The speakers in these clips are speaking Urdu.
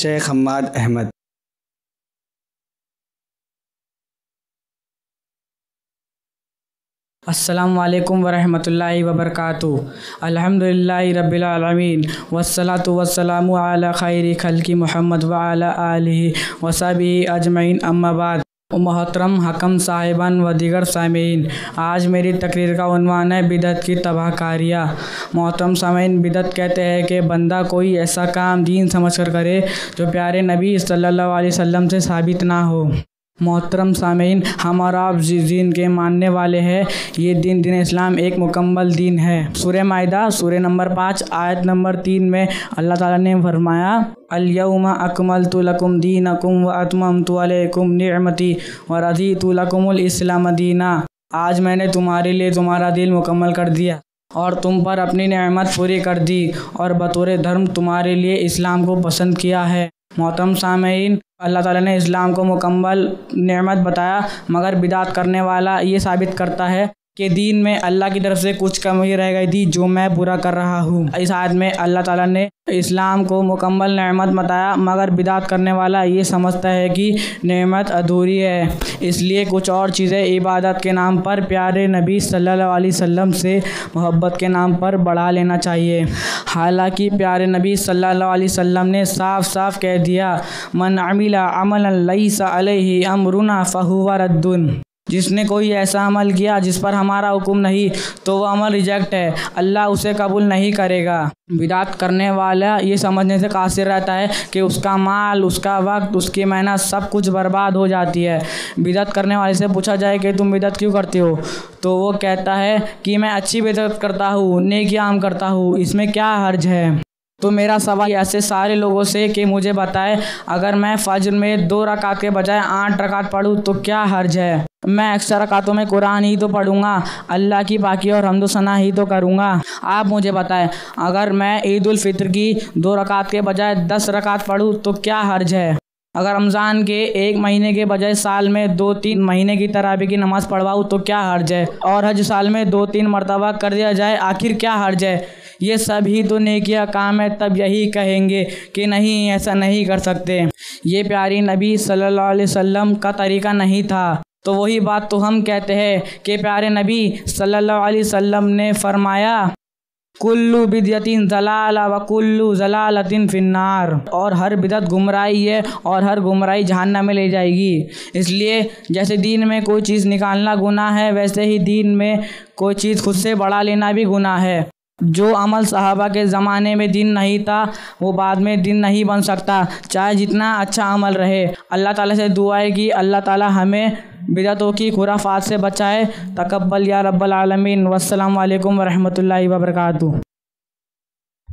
شیخ حماد احمد السلام علیکم ورحمۃ اللہ وبرکاتہ الحمد للہ رب العالمین وسلاۃ وسلام علی خیر خلقی محمد وعلی علیہ علیہ اجمعین اما بعد محترم حکم صاحبان و دیگر سامعین آج میری تقریر کا عنوان ہے بدعت کی تباہ کاریاں محترم سامعین بدعت کہتے ہیں کہ بندہ کوئی ایسا کام دین سمجھ کر کرے جو پیارے نبی صلی اللہ علیہ وسلم سے ثابت نہ ہو محترم سامعین ہمارا آپ جس دین کے ماننے والے ہیں یہ دین دین اسلام ایک مکمل دین ہے سورہ معدہ سورہ نمبر پانچ آیت نمبر تین میں اللہ تعالیٰ نے فرمایا الیوم اکمل تو لکم دین اکم و اتم توم نعمتی اور ادھی لکم الاسلام دینہ آج میں نے تمہارے لیے تمہارا دل مکمل کر دیا اور تم پر اپنی نعمت پوری کر دی اور بطور دھرم تمہارے لیے اسلام کو پسند کیا ہے محترم سامعین اللہ تعالیٰ نے اسلام کو مکمل نعمت بتایا مگر بدعت کرنے والا یہ ثابت کرتا ہے کے دین میں اللہ کی طرف سے کچھ کمی رہ گئی تھی جو میں پورا کر رہا ہوں اس آیت میں اللہ تعالیٰ نے اسلام کو مکمل نعمت بتایا مگر بدعت کرنے والا یہ سمجھتا ہے کہ نعمت ادھوری ہے اس لیے کچھ اور چیزیں عبادت کے نام پر پیارے نبی صلی اللہ علیہ وسلم سے محبت کے نام پر بڑھا لینا چاہیے حالانکہ پیارے نبی صلی اللہ علیہ وسلم نے صاف صاف کہہ دیا من عمل عملا لیس علیہ امرنا فہو ردن جس نے کوئی ایسا عمل کیا جس پر ہمارا حکم نہیں تو وہ عمل ریجیکٹ ہے اللہ اسے قبول نہیں کرے گا بدعت کرنے والا یہ سمجھنے سے قاصر رہتا ہے کہ اس کا مال اس کا وقت اس کی محنت سب کچھ برباد ہو جاتی ہے بدعت کرنے والے سے پوچھا جائے کہ تم بدعت کیوں کرتے ہو تو وہ کہتا ہے کہ میں اچھی بدعت کرتا ہوں نیک عام کرتا ہوں اس میں کیا حرج ہے تو میرا سوال ایسے سارے لوگوں سے کہ مجھے بتائے اگر میں فجر میں دو رکعت کے بجائے آٹھ رکعت پڑھوں تو کیا حرج ہے میں اکثر رکعتوں میں قرآن ہی تو پڑھوں گا اللہ کی باقی اور حمد و ہی تو کروں گا آپ مجھے بتائیں اگر میں عید الفطر کی دو رکعت کے بجائے دس رکعت پڑھوں تو کیا حرج ہے اگر رمضان کے ایک مہینے کے بجائے سال میں دو تین مہینے کی ترابی کی نماز پڑھواؤں تو کیا حرج ہے اور حج سال میں دو تین مرتبہ کر دیا جائے آخر کیا حرج ہے یہ سب ہی تو نیکیا کام ہے تب یہی کہیں گے کہ نہیں ایسا نہیں کر سکتے یہ پیاری نبی صلی اللہ علیہ وسلم کا طریقہ نہیں تھا تو وہی بات تو ہم کہتے ہیں کہ پیارے نبی صلی اللہ علیہ وسلم نے فرمایا کلو بدیتین یتین و کلو ضلالتن فنار اور ہر بدعت گمرائی ہے اور ہر گمراہی جہنم میں لے جائے گی اس لیے جیسے دین میں کوئی چیز نکالنا گناہ ہے ویسے ہی دین میں کوئی چیز خود سے بڑھا لینا بھی گناہ ہے جو عمل صحابہ کے زمانے میں دن نہیں تھا وہ بعد میں دن نہیں بن سکتا چاہے جتنا اچھا عمل رہے اللہ تعالیٰ سے دعا ہے کہ اللہ تعالیٰ ہمیں بدعتوں کی خرافات سے بچائے تکبل یا رب العالمین والسلام علیکم ورحمۃ اللہ وبرکاتہ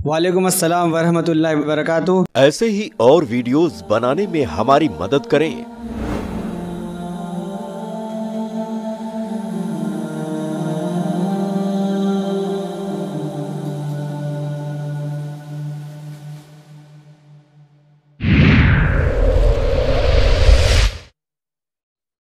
وعلیکم السلام ورحمۃ اللہ وبرکاتہ ایسے ہی اور ویڈیوز بنانے میں ہماری مدد کریں